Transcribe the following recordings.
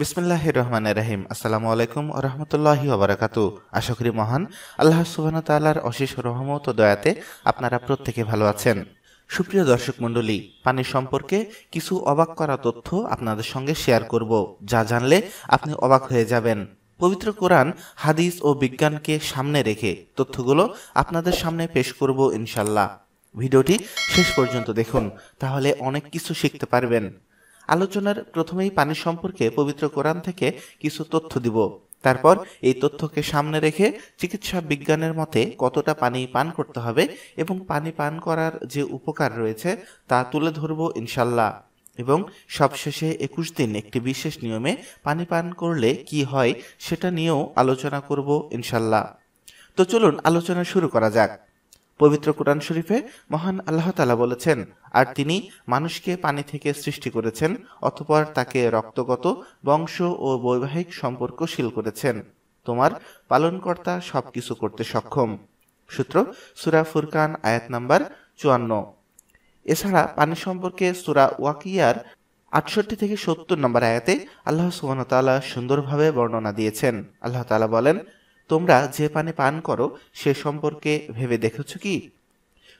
বিসমুল্লাহ রহমান রাহিম আসসালামু আলাইকুম রহমতুল্লাহি ওবরাকাতু আশা করি মহান আল্লাহ সুবাহ তাল্লাহার অশেষ রহমত ও দয়াতে আপনারা প্রত্যেকে ভালো আছেন সুপ্রিয় দর্শক মণ্ডলী পানি সম্পর্কে কিছু অবাক করা তথ্য আপনাদের সঙ্গে শেয়ার করব যা জানলে আপনি অবাক হয়ে যাবেন পবিত্র কোরআন হাদিস ও বিজ্ঞানকে সামনে রেখে তথ্যগুলো আপনাদের সামনে পেশ করব ইনশাল্লাহ ভিডিওটি শেষ পর্যন্ত দেখুন তাহলে অনেক কিছু শিখতে পারবেন আলোচনার প্রথমেই পানি সম্পর্কে পবিত্র কোরআন থেকে কিছু তথ্য দিব তারপর এই তথ্যকে সামনে রেখে চিকিৎসা বিজ্ঞানের মতে কতটা পানি পান করতে হবে এবং পানি পান করার যে উপকার রয়েছে তা তুলে ধরব ইনশাল্লাহ এবং সবশেষে একুশ দিন একটি বিশেষ নিয়মে পানি পান করলে কি হয় সেটা নিয়েও আলোচনা করব ইনশাল্লাহ তো চলুন আলোচনা শুরু করা যাক পবিত্র কোরআন শরীফে মহান আল্লাহ তালা বলেছেন আর তিনি মানুষকে পানি থেকে সৃষ্টি করেছেন অথপর তাকে রক্তগত বংশ ও বৈবাহিক সম্পর্ক শীল করেছেন তোমার পালনকর্তা সব কিছু করতে সক্ষম সূত্র সুরা ফুরকান আয়াত নাম্বার চুয়ান্ন এছাড়া পানি সম্পর্কে সুরা ওয়াকিয়ার আটষট্টি থেকে সত্তর নম্বর আয়াতে আল্লাহ সুবাহ সুন্দরভাবে বর্ণনা দিয়েছেন আল্লাহ তালা বলেন তোমরা যে পানে পান করো সে সম্পর্কে ভেবে দেখেছ কি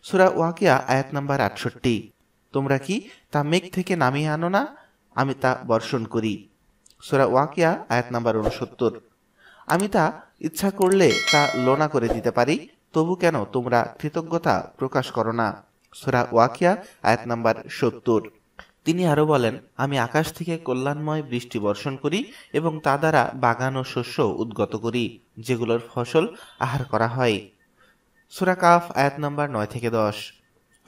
সুরা ওয়াকিয়া আয়াত নাম্বার আটষট্টি তোমরা কি তা মেঘ থেকে নামিয়ে আনো না আমি তা বর্ষণ করি সুরা ওয়াকিয়া আয়াত নাম্বার উনসত্তর আমি তা ইচ্ছা করলে তা লোনা করে দিতে পারি তবু কেন তোমরা কৃতজ্ঞতা প্রকাশ করো না সুরা ওয়াকিয়া আয়াত নাম্বার সত্তর তিনি আরও বলেন আমি আকাশ থেকে কল্যাণময় বৃষ্টি বর্ষণ করি এবং তা দ্বারা বাগান ও শস্য উদ্গত করি যেগুলোর ফসল আহার করা হয় কাফ আয়াত নম্বর নয় থেকে দশ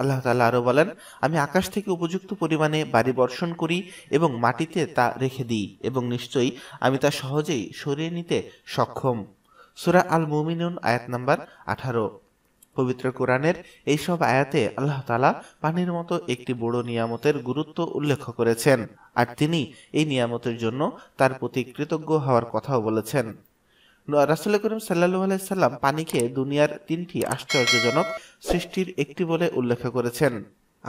আল্লাহ তাল্লাহ আরও বলেন আমি আকাশ থেকে উপযুক্ত পরিমাণে বাড়ি বর্ষণ করি এবং মাটিতে তা রেখে দিই এবং নিশ্চয়ই আমি তা সহজেই সরিয়ে নিতে সক্ষম সুরা আল মুমিনুন আয়াত নম্বর আঠারো পবিত্র কোরআনের এইসব আয়াতে আল্লাহ তালা পানির মতো একটি বড় নিয়ামতের গুরুত্ব উল্লেখ করেছেন আর তিনি এই নিয়ামতের জন্য তার প্রতি কৃতজ্ঞ হওয়ার কথাও বলেছেন রাসুল করিম সাল্লা আলাইসাল্লাম পানিকে দুনিয়ার তিনটি আশ্চর্যজনক সৃষ্টির একটি বলে উল্লেখ করেছেন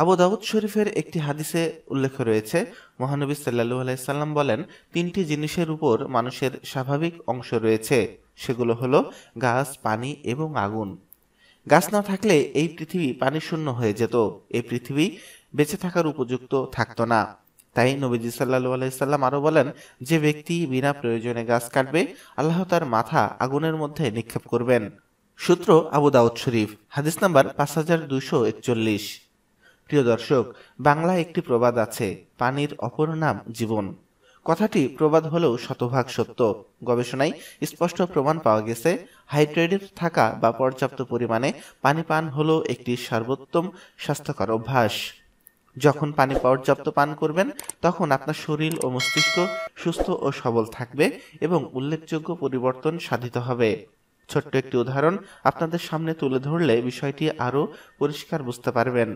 আবু দাউদ শরীফের একটি হাদিসে উল্লেখ রয়েছে মহানবী সাল্লাহু আলাইসাল্লাম বলেন তিনটি জিনিসের উপর মানুষের স্বাভাবিক অংশ রয়েছে সেগুলো হলো গাছ পানি এবং আগুন গাছ না থাকলে এই পৃথিবী পানি শূন্য হয়ে যেত এই পৃথিবী বেঁচে থাকার উপযুক্ত থাকতো না তাই নবীজি সাল্লা আলাইসাল্লাম আরও বলেন যে ব্যক্তি বিনা প্রয়োজনে গাছ কাটবে আল্লাহ তার মাথা আগুনের মধ্যে নিক্ষেপ করবেন সূত্র আবু দাউদ শরীফ হাদিস নাম্বার পাঁচ হাজার দুশো একচল্লিশ প্রিয় দর্শক বাংলায় একটি প্রবাদ আছে পানির অপর নাম জীবন কথাটি প্রবাদ হলেও শতভাগ সত্য গবেষণায় স্পষ্ট প্রমাণ পাওয়া গেছে হাইড্রেটেড থাকা বা পর্যাপ্ত পরিমাণে পানি পান হলো একটি সর্বোত্তম স্বাস্থ্যকর অভ্যাস যখন পানি পর্যাপ্ত পান করবেন তখন আপনার শরীর ও মস্তিষ্ক সুস্থ ও সবল থাকবে এবং উল্লেখযোগ্য পরিবর্তন সাধিত হবে ছোট্ট একটি উদাহরণ আপনাদের সামনে তুলে ধরলে বিষয়টি আরও পরিষ্কার বুঝতে পারবেন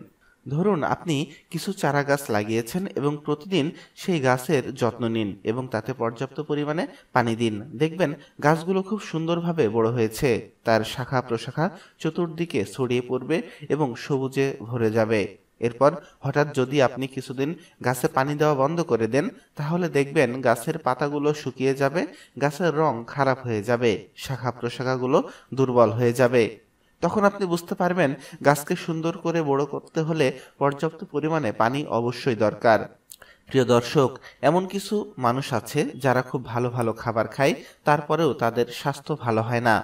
ধরুন আপনি কিছু চারা গাছ লাগিয়েছেন এবং প্রতিদিন সেই গাছের যত্ন নিন এবং তাতে পর্যাপ্ত পরিমাণে পানি দিন দেখবেন গাছগুলো খুব সুন্দরভাবে বড় হয়েছে তার শাখা প্রশাখা চতুর্দিকে ছড়িয়ে পড়বে এবং সবুজে ভরে যাবে এরপর হঠাৎ যদি আপনি কিছুদিন গাছে পানি দেওয়া বন্ধ করে দেন তাহলে দেখবেন গাছের পাতাগুলো শুকিয়ে যাবে গাছের রং খারাপ হয়ে যাবে শাখা প্রশাখাগুলো দুর্বল হয়ে যাবে তখন আপনি বুঝতে পারবেন গাছকে সুন্দর করে বড় করতে হলে পর্যাপ্ত পরিমাণে পানি অবশ্যই দরকার প্রিয় দর্শক এমন কিছু মানুষ আছে যারা খুব ভালো ভালো খাবার খায় তারপরেও তাদের স্বাস্থ্য ভালো হয় না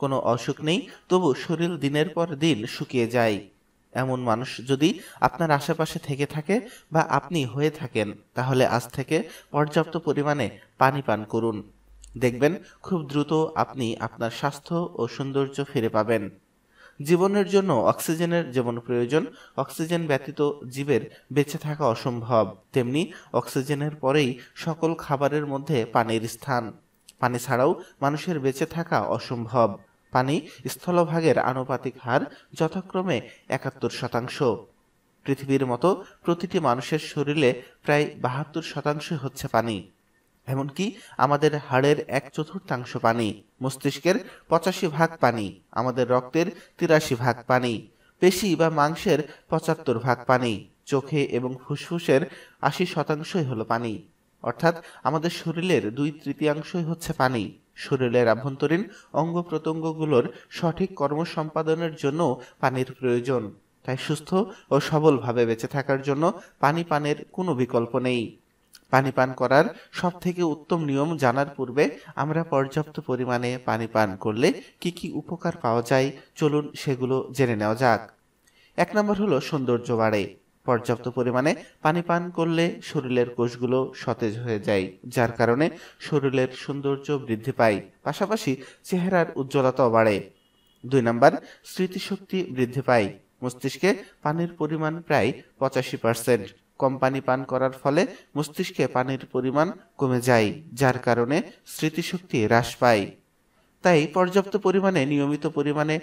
কোনো অসুখ নেই তবু শরীর দিনের পর দিন শুকিয়ে যায় এমন মানুষ যদি আপনার আশেপাশে থেকে থাকে বা আপনি হয়ে থাকেন তাহলে আজ থেকে পর্যাপ্ত পরিমাণে পানি পান করুন দেখবেন খুব দ্রুত আপনি আপনার স্বাস্থ্য ও সৌন্দর্য ফিরে পাবেন জীবনের জন্য অক্সিজেনের যেমন প্রয়োজন অক্সিজেন ব্যতীত জীবের বেঁচে থাকা অসম্ভব তেমনি অক্সিজেনের পরেই সকল খাবারের মধ্যে পানির স্থান পানি ছাড়াও মানুষের বেঁচে থাকা অসম্ভব পানি স্থলভাগের আনুপাতিক হার যথাক্রমে একাত্তর শতাংশ পৃথিবীর মতো প্রতিটি মানুষের শরীরে প্রায় বাহাত্তর শতাংশ হচ্ছে পানি এমনকি আমাদের হাড়ের এক চতুর্থাংশ পানি মস্তিষ্কের পঁচাশি ভাগ পানি আমাদের রক্তের তিরাশি ভাগ পানি পেশি বা মাংসের পঁচাত্তর ভাগ পানি চোখে এবং ফুসফুসের আশি শতাংশই হলো পানি অর্থাৎ আমাদের শরীরের দুই তৃতীয়াংশই হচ্ছে পানি শরীরের আভ্যন্তরীণ অঙ্গ প্রত্যঙ্গগুলোর সঠিক কর্ম সম্পাদনের জন্য পানির প্রয়োজন তাই সুস্থ ও সবলভাবে বেঁচে থাকার জন্য পানি পানের কোনো বিকল্প নেই পানি পান করার সব থেকে উত্তম নিয়ম জানার পূর্বে আমরা পর্যাপ্ত পরিমাণে পানি পান করলে কি কি উপকার পাওয়া যায় চলুন সেগুলো জেনে নেওয়া যাক এক নম্বর হলো সৌন্দর্য বাড়ে পর্যাপ্ত পরিমাণে পানি পান করলে শরীরের কোষগুলো সতেজ হয়ে যায় যার কারণে শরীরের সৌন্দর্য বৃদ্ধি পায় পাশাপাশি চেহারার উজ্জ্বলতাও বাড়ে দুই নম্বর স্মৃতিশক্তি বৃদ্ধি পায় মস্তিষ্কে পানির পরিমাণ প্রায় পঁচাশি পার্সেন্ট কম পানি পান করার ফলে মস্তিষ্কে পানির পরিমাণ কমে যায় যার কারণে স্মৃতিশক্তি হ্রাস পায় তাই পর্যাপ্ত পরিমাণে নিয়মিত পরিমাণে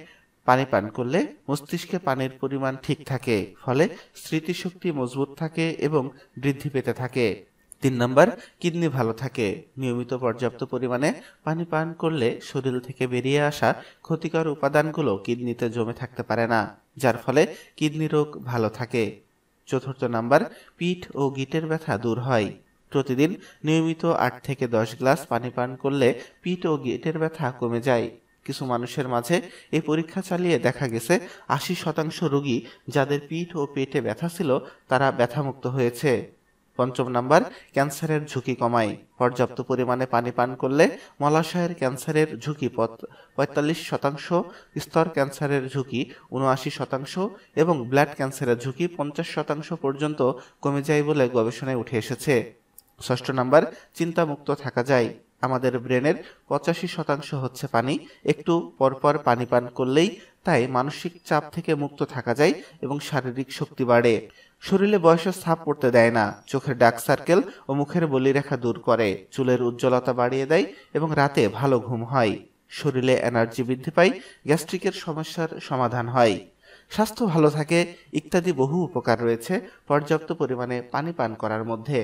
পানি পান করলে মস্তিষ্কে পানির পরিমাণ ঠিক থাকে ফলে স্মৃতিশক্তি মজবুত থাকে এবং বৃদ্ধি পেতে থাকে তিন নম্বর কিডনি ভালো থাকে নিয়মিত পর্যাপ্ত পরিমাণে পানি পান করলে শরীর থেকে বেরিয়ে আসা ক্ষতিকর উপাদানগুলো কিডনিতে জমে থাকতে পারে না যার ফলে কিডনি রোগ ভালো থাকে চতুর্থ নাম্বার পিঠ ও গিটের ব্যথা দূর হয় প্রতিদিন নিয়মিত আট থেকে দশ গ্লাস পানি পান করলে পিঠ ও গিটের ব্যথা কমে যায় কিছু মানুষের মাঝে এই পরীক্ষা চালিয়ে দেখা গেছে আশি শতাংশ রোগী যাদের পিঠ ও পেটে ব্যথা ছিল তারা ব্যথামুক্ত হয়েছে পঞ্চম নাম্বার ক্যান্সারের ঝুঁকি কমায় পর্যাপ্ত পরিমাণে পানি পান করলে মলাশয়ের ক্যান্সারের ঝুঁকি পঁয়তাল্লিশ শতাংশ স্তর ক্যান্সারের ঝুঁকি উনআশি শতাংশ এবং ব্লাড ক্যান্সারের ঝুঁকি পঞ্চাশ শতাংশ পর্যন্ত কমে যায় বলে গবেষণায় উঠে এসেছে ষষ্ঠ নাম্বার চিন্তামুক্ত থাকা যায় আমাদের ব্রেনের পঁচাশি শতাংশ হচ্ছে পানি একটু পরপর পানি পান করলেই তাই মানসিক চাপ থেকে মুক্ত থাকা যায় এবং শারীরিক শক্তি বাড়ে শরীরে বয়সের ছাপ পড়তে দেয় না চোখের ডার্ক সার্কেল ও মুখের বলিরেখা দূর করে চুলের উজ্জ্বলতা বাড়িয়ে দেয় এবং রাতে ভালো ঘুম হয় শরীরে এনার্জি বৃদ্ধি পায় গ্যাস্ট্রিকের সমস্যার সমাধান হয় স্বাস্থ্য ভালো থাকে ইত্যাদি বহু উপকার রয়েছে পর্যাপ্ত পরিমাণে পানি পান করার মধ্যে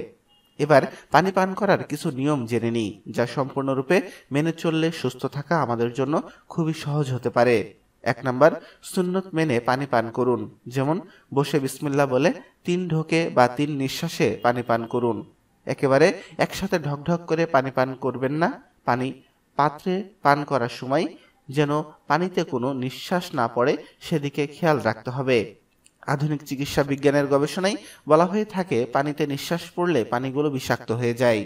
এবার পানি পান করার কিছু নিয়ম জেনে নিই যা সম্পূর্ণরূপে মেনে চললে সুস্থ থাকা আমাদের জন্য খুবই সহজ হতে পারে এক নাম্বার সুন্নত মেনে পানি পান করুন যেমন বসে বিসমিল্লা বলে তিন ঢোকে বা তিন নিঃশ্বাসে পানি পান করুন একেবারে একসাথে ঢক ঢক করে পানি পান করবেন না পানি পাত্রে পান করার সময় যেন পানিতে কোনো নিঃশ্বাস না পড়ে সেদিকে খেয়াল রাখতে হবে আধুনিক চিকিৎসা বিজ্ঞানের গবেষণায় বলা হয়ে থাকে পানিতে নিঃশ্বাস পড়লে পানিগুলো বিষাক্ত হয়ে যায়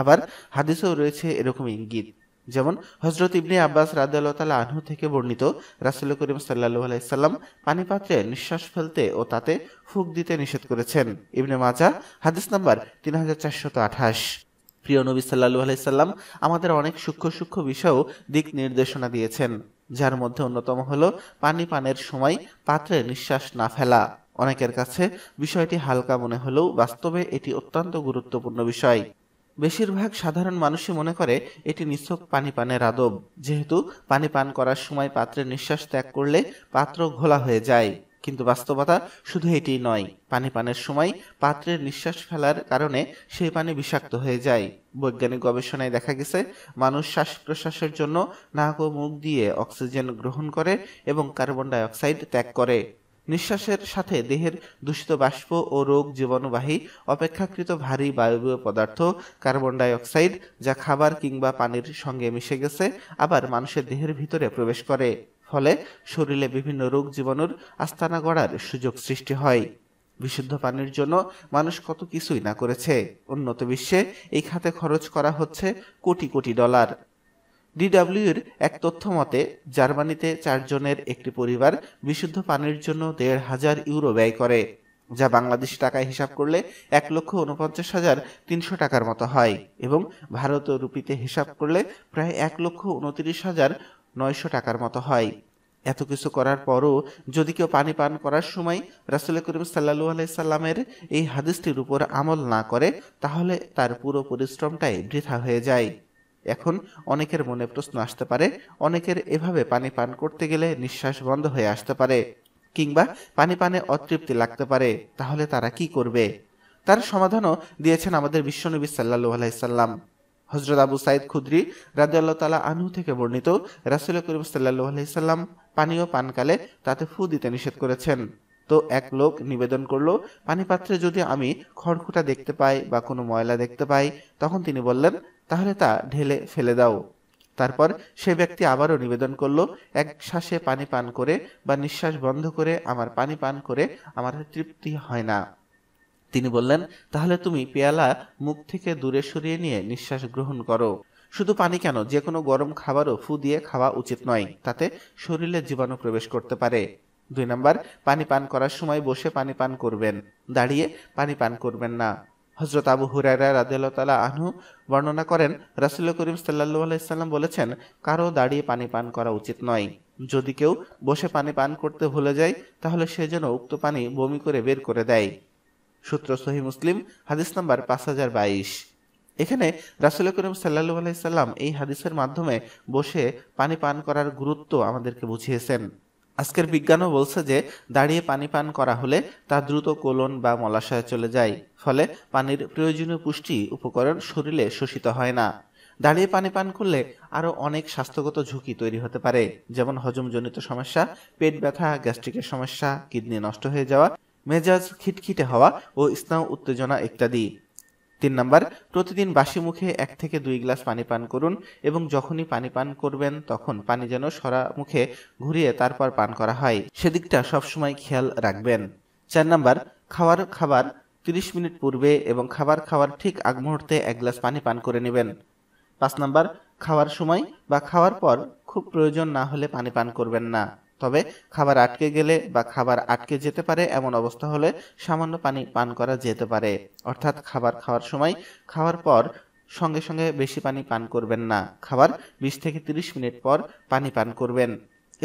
আবার হাদিসেও রয়েছে এরকম ইঙ্গিত যেমন হজরত ইবনে আব্বাস রাদাল আনহু থেকে বর্ণিত রাসুল করিম সাল্লাহ আলাইসাল্লাম পানিপাত্রে নিঃশ্বাস ফেলতে ও তাতে ফুক দিতে নিষেধ করেছেন ইবনে মাজা হাদিস নাম্বার তিন হাজার চারশত আঠাশ প্রিয় নবী সাল্লাহ আলাইসাল্লাম আমাদের অনেক সূক্ষ্ম সূক্ষ্ম বিষয়েও দিক নির্দেশনা দিয়েছেন যার মধ্যে অন্যতম হল পানি পানের সময় পাত্রে নিঃশ্বাস না ফেলা অনেকের কাছে বিষয়টি হালকা মনে হলেও বাস্তবে এটি অত্যন্ত গুরুত্বপূর্ণ বিষয় বেশিরভাগ সাধারণ মানুষই মনে করে এটি নিছক পানি পানের আদব যেহেতু পানি পান করার সময় পাত্রের নিঃশ্বাস ত্যাগ করলে পাত্র ঘোলা হয়ে যায় কিন্তু বাস্তবতা শুধু এটি নয় পানি পানের সময় পাত্রের নিঃশ্বাস ফেলার কারণে সেই পানি বিষাক্ত হয়ে যায় বৈজ্ঞানিক গবেষণায় দেখা গেছে মানুষ শ্বাস প্রশ্বাসের জন্য নাক ও মুখ দিয়ে অক্সিজেন গ্রহণ করে এবং কার্বন ডাইঅক্সাইড ত্যাগ করে নিঃশ্বাসের সাথে দেহের দূষিত বাষ্প ও রোগ জীবাণুবাহী অপেক্ষাকৃত ভারী বায়বীয় পদার্থ কার্বন ডাইঅক্সাইড যা খাবার কিংবা পানির সঙ্গে মিশে গেছে আবার মানুষের দেহের ভিতরে প্রবেশ করে ফলে শরীরে বিভিন্ন রোগ জীবাণুর আস্তানা গড়ার সুযোগ সৃষ্টি হয় বিশুদ্ধ পানির জন্য মানুষ কত কিছুই না করেছে উন্নত বিশ্বে এই খাতে খরচ করা হচ্ছে কোটি কোটি ডলার ডিডাব্লিউর এক তথ্য মতে জার্মানিতে চারজনের একটি পরিবার বিশুদ্ধ পানির জন্য দেড় হাজার ইউরো ব্যয় করে যা বাংলাদেশ টাকায় হিসাব করলে এক লক্ষ উনপঞ্চাশ হাজার তিনশো টাকার মতো হয় এবং ভারত রুপিতে হিসাব করলে প্রায় এক লক্ষ উনত্রিশ হাজার নয়শো টাকার মতো হয় এত কিছু করার পরও যদি কেউ পানি পান করার সময় রাসুল করিম সাল্লাহু আলাইসাল্লামের এই হাদিসটির উপর আমল না করে তাহলে তার পুরো পরিশ্রমটাই বৃথা হয়ে যায় এখন অনেকের মনে প্রশ্ন আসতে পারে অনেকের এভাবে পানি পান করতে গেলে নিঃশ্বাস বন্ধ হয়ে আসতে পারে কিংবা পানি পানে অতৃপ্তি লাগতে পারে তাহলে তারা কি করবে তার সমাধানও দিয়েছেন আমাদের বিশ্বনবী সাল্লাহ আলাইসাল্লাম হজরত আবু সাইদ খুদ্রি রাজিয়াল্লাহ তালা আনহু থেকে বর্ণিত রাসুল করিম সাল্লাহ আলাইসাল্লাম পানীয় পানকালে তাতে ফু দিতে নিষেধ করেছেন তো এক লোক নিবেদন করলো পানি পাত্রে যদি আমি খড়খুটা দেখতে পাই বা কোনো ময়লা দেখতে পাই তখন তিনি বললেন তাহলে তা ঢেলে ফেলে দাও তারপর সে ব্যক্তি আবারও নিবেদন করল এক শ্বাসে পানি পান করে বা নিঃশ্বাস বন্ধ করে আমার পানি পান করে আমার তৃপ্তি হয় না তিনি বললেন তাহলে তুমি পেয়ালা মুখ থেকে দূরে সরিয়ে নিয়ে নিঃশ্বাস গ্রহণ করো শুধু পানি কেন যে কোনো গরম খাবারও ফু দিয়ে খাওয়া উচিত নয় তাতে শরীরে জীবাণু প্রবেশ করতে পারে দুই নাম্বার পানি পান করার সময় বসে পানি পান করবেন দাঁড়িয়ে পানি পান করবেন না হজরত আবু হুরায়রা রাজিয়াল্লাহ তালা আহনু বর্ণনা করেন রাসুল করিম সাল্লাল্লাহু আলাইসাল্লাম বলেছেন কারো দাঁড়িয়ে পানি পান করা উচিত নয় যদি কেউ বসে পানি পান করতে ভুলে যায় তাহলে সে যেন উক্ত পানি বমি করে বের করে দেয় সূত্র সহি মুসলিম হাদিস নাম্বার পাঁচ হাজার বাইশ এখানে রাসুল করিম সাল্লাহু আলাইসাল্লাম এই হাদিসের মাধ্যমে বসে পানি পান করার গুরুত্ব আমাদেরকে বুঝিয়েছেন আজকের বিজ্ঞানও বলছে যে দাঁড়িয়ে পানি পান করা হলে তা দ্রুত কোলন বা মলাশয়ে চলে যায় ফলে পানির প্রয়োজনীয় পুষ্টি উপকরণ শরীরে শোষিত হয় না দাঁড়িয়ে পানি পান করলে আরও অনেক স্বাস্থ্যগত ঝুঁকি তৈরি হতে পারে যেমন হজমজনিত সমস্যা পেট ব্যথা গ্যাস্ট্রিকের সমস্যা কিডনি নষ্ট হয়ে যাওয়া মেজাজ খিটখিটে হওয়া ও স্নায়ু উত্তেজনা ইত্যাদি তিন নাম্বার প্রতিদিন বাসি মুখে এক থেকে দুই গ্লাস পানি পান করুন এবং যখনই পানি পান করবেন তখন পানি যেন সরা মুখে ঘুরিয়ে তারপর পান করা হয় সেদিকটা সবসময় খেয়াল রাখবেন চার নাম্বার খাওয়ার খাবার 30 মিনিট পূর্বে এবং খাবার খাওয়ার ঠিক আগ মুহূর্তে এক গ্লাস পানি পান করে নেবেন পাঁচ নাম্বার খাওয়ার সময় বা খাওয়ার পর খুব প্রয়োজন না হলে পানি পান করবেন না তবে খাবার আটকে গেলে বা খাবার আটকে যেতে পারে এমন অবস্থা হলে সামান্য পানি পান করা যেতে পারে অর্থাৎ খাবার খাওয়ার সময় খাওয়ার পর সঙ্গে সঙ্গে বেশি পানি পান করবেন না খাবার বিশ থেকে তিরিশ মিনিট পর পানি পান করবেন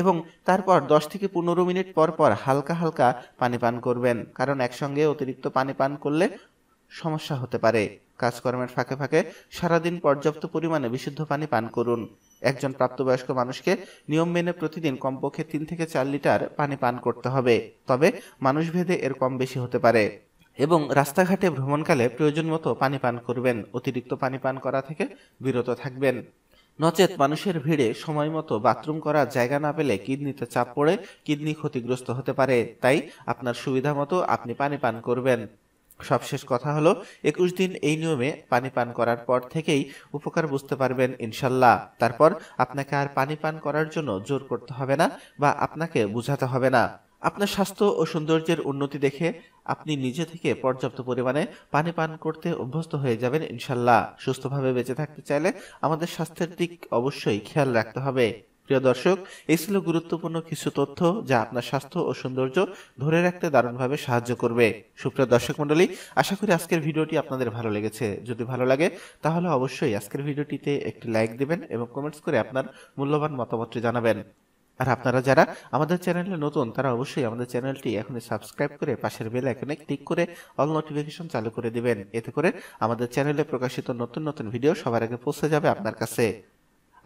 এবং তারপর দশ থেকে পনেরো মিনিট পর পর হালকা হালকা পানি পান করবেন কারণ একসঙ্গে অতিরিক্ত পানি পান করলে সমস্যা হতে পারে কাজকর্মের ফাঁকে ফাঁকে সারাদিন পর্যাপ্ত পরিমাণে বিশুদ্ধ পানি পান করুন একজন প্রাপ্তবয়স্ক মানুষকে নিয়ম মেনে প্রতিদিন কমপক্ষে তিন থেকে চার লিটার পানি পান করতে হবে তবে মানুষভেদে এর কম বেশি হতে পারে এবং রাস্তাঘাটে ভ্রমণকালে প্রয়োজন মতো পানি পান করবেন অতিরিক্ত পানি পান করা থেকে বিরত থাকবেন নচেত মানুষের ভিড়ে সময় মতো বাথরুম করার জায়গা না পেলে কিডনিতে চাপ পড়ে কিডনি ক্ষতিগ্রস্ত হতে পারে তাই আপনার সুবিধা মতো আপনি পানি পান করবেন সবশেষ কথা হলো একুশ দিন এই নিয়মে পানি পান করার পর থেকেই উপকার বুঝতে পারবেন ইনশাল্লাহ তারপর আপনাকে আর পানি পান করার জন্য জোর করতে হবে না বা আপনাকে বুঝাতে হবে না আপনার স্বাস্থ্য ও সৌন্দর্যের উন্নতি দেখে আপনি নিজে থেকে পর্যাপ্ত পরিমাণে পানি পান করতে অভ্যস্ত হয়ে যাবেন ইনশাল্লাহ সুস্থভাবে বেঁচে থাকতে চাইলে আমাদের স্বাস্থ্যের দিক অবশ্যই খেয়াল রাখতে হবে প্রিয় দর্শক এই ছিল গুরুত্বপূর্ণ কিছু তথ্য যা আপনার স্বাস্থ্য ও সৌন্দর্য ধরে রাখতে দারুণভাবে সাহায্য করবে সুপ্রিয় দর্শক মন্ডলী আশা করি আজকের ভিডিওটি আপনাদের ভালো লেগেছে যদি ভালো লাগে তাহলে অবশ্যই আজকের ভিডিওটিতে একটি লাইক দেবেন এবং কমেন্টস করে আপনার মূল্যবান মতামতটি জানাবেন আর আপনারা যারা আমাদের চ্যানেলে নতুন তারা অবশ্যই আমাদের চ্যানেলটি এখনই সাবস্ক্রাইব করে পাশের বেল আইকনে ক্লিক করে অল নোটিফিকেশন চালু করে দিবেন এতে করে আমাদের চ্যানেলে প্রকাশিত নতুন নতুন ভিডিও সবার আগে পৌঁছে যাবে আপনার কাছে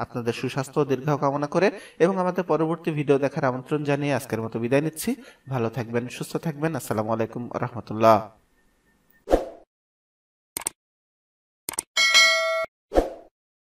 আপনাদের সুস্বাস্থ্য দীর্ঘ কামনা করে এবং আমাদের পরবর্তী ভিডিও দেখার আমন্ত্রণ জানিয়ে আজকের মতো বিদায় নিচ্ছি ভালো থাকবেন সুস্থ থাকবেন আসসালামু আলাইকুম রহমতুল্লাহ